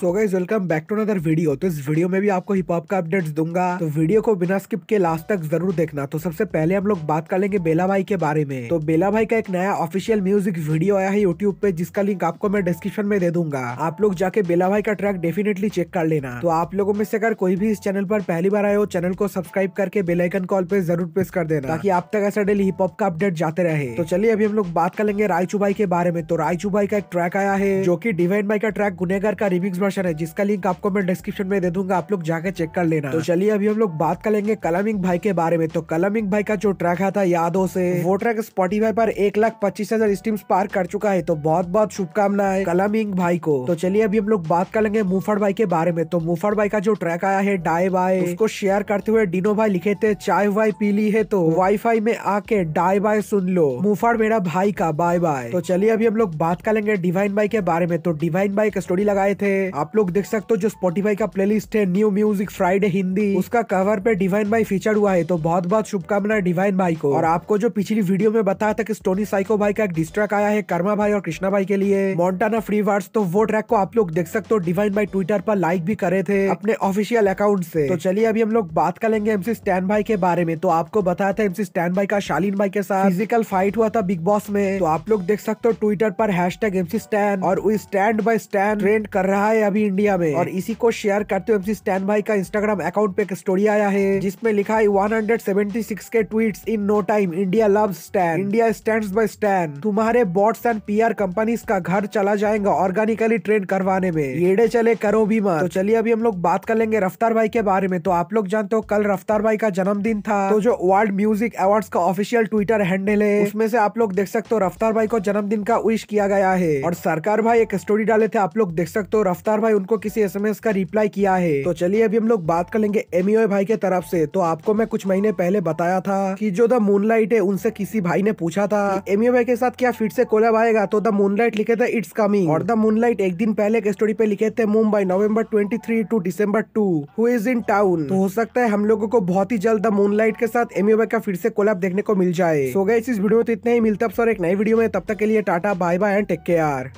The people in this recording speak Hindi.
so guys welcome back to another video तो इस वीडियो में भी आपको हिप हॉप का अपडेट्स दूंगा तो वीडियो को बिना स्किप के लास्ट तक जरूर देखना तो सबसे पहले हम लोग बात कर लेंगे बेला भाई के बारे में तो बेला भाई का एक नया ऑफिशियल म्यूजिक वीडियो आया है यूट्यूब पे जिसका लिंक आपको मैं डिस्क्रिप्शन में दे दूंगा आप लोग जाके बेला भाई का ट्रैक डेफिनेटली चेक कर लेना तो आप लोगों में से अगर कोई भी इस चैनल पर पहली बार आए हो चैनल को सब्सक्राइब करके बेलाइकन कॉल पे जरूर प्रेस कर देना ताकि आप तक ऐसा डेली हिप हॉप का अपडेट जाते रहे तो चलिए अभी हम लोग बात कर लेंगे रायचू भाई के बारे में तो रायचू भाई का एक ट्रैक आया है जो की डिवाइन भाई का ट्रैक गुनेगर का रिमिक्स वर्षन है जिसका लिंक आपको मैं डिस्क्रिप्शन में दे दूंगा आप लोग जाके चेक कर लेना तो चलिए अभी हम लोग बात कर लेंगे भाई के बारे में तो कलमिंग भाई का जो ट्रैक है था यादों से वो ट्रैक स्पॉटीफाई पर एक लाख पच्चीस हजार स्टीम्स पार कर चुका है तो बहुत बहुत शुभकामनाएं कलमिंग भाई को तो चलिए अभी हम लोग बात कर लेंगे मुफड़ भाई के बारे में तो मुफड़ भाई का जो ट्रैक आया है डाई बाय उसको शेयर करते हुए डिनो भाई लिखे थे चाय वाई पी ली है तो वाईफाई में आके डाय बाय सुन लो मुफड़ मेरा भाई का बाय बाय तो चलिए अभी हम लोग बात कर लेंगे डिवाइन भाई के बारे में तो डिवाइन भाई एक स्टोरी लगाए थे आप लोग देख सकते हो जो स्पॉटीफाई का प्लेलिस्ट है न्यू म्यूजिक फ्राइडे हिंदी उसका कवर पे डिवाइन भाई फीचर हुआ है तो बहुत बहुत शुभकामना डिवाइन भाई को और आपको जो पिछली वीडियो में बताया था कि स्टोनी साइको भाई का एक डिस्ट्रैक आया है कर्मा भाई और कृष्णा भाई के लिए मोन्टाना फ्री वर्ड्स तो वो ट्रैक को आप लोग देख सकते हो डिवाइन भाई ट्विटर पर लाइक भी करे थे अपने ऑफिशियल अकाउंट से तो चलिए अभी हम लोग बात कर लेंगे एमसी स्टैन भाई के बारे में तो आपको बताया था एमसी स्टैन भाई का शालीन भाई के साथ फिजिकल फाइट हुआ था बिग बॉस में तो आप लोग देख सकते हो ट्विटर पर हैश टैग एमसी स्टैन और वो स्टैंड बाय स्टैंड ट्रेंड कर रहा है अभी इंडिया में और इसी को शेयर करते हुए एमसी स्टैन भाई का इंस्टाग्राम अकाउंट पे एक स्टोरी आया है जिसमें लिखा है 176 के tweets in no time India love stan India stand by stand तुम्हारे bots and P R companies का घर चला जाएगा ऑर्गेनिकली ट्रेन करवाने में येड़े चले करो भी मत तो चलिए अभी हम लोग बात कर लेंगे रफ्तार भाई के बारे में तो आप लोग जानते हो कल रफ्तार भाई का जन्मदिन था तो जो वर्ल्ड म्यूजिक अवार्ड का ऑफिशियल ट्विटर हैंडल है उसमें से आप लोग देख सकते हो रफ्तार भाई को जन्मदिन का विश किया गया है और सरकार भाई एक स्टोरी डाले थे आप लोग देख सकते हो रफ्तार सरदार भाई उनको किसी एसएमएस का रिप्लाई किया है तो चलिए अभी हम लोग बात कर लेंगे एमईओ e भाई के तरफ से तो आपको मैं कुछ महीने पहले बताया था कि जो द मूनलाइट है उनसे किसी भाई ने पूछा था एमईओ e भाई के साथ क्या फिर से कोलैब आएगा तो द मूनलाइट लिखे थे इट्स कमिंग और द मूनलाइट एक दिन पहले के स्टोरी पे लिखे थे Mumbai November twenty two December to who is in town तो हो सकता है हम लोगों को बहुत ही जल्द द मूनलाइट के साथ एमईओ e भाई का फिर से कोलैब देखने को मिल जाए सो गए इस वीडियो में तो इतना ही मिलता है एक नई वीडियो में तब तक के लिए tata bye bye and take care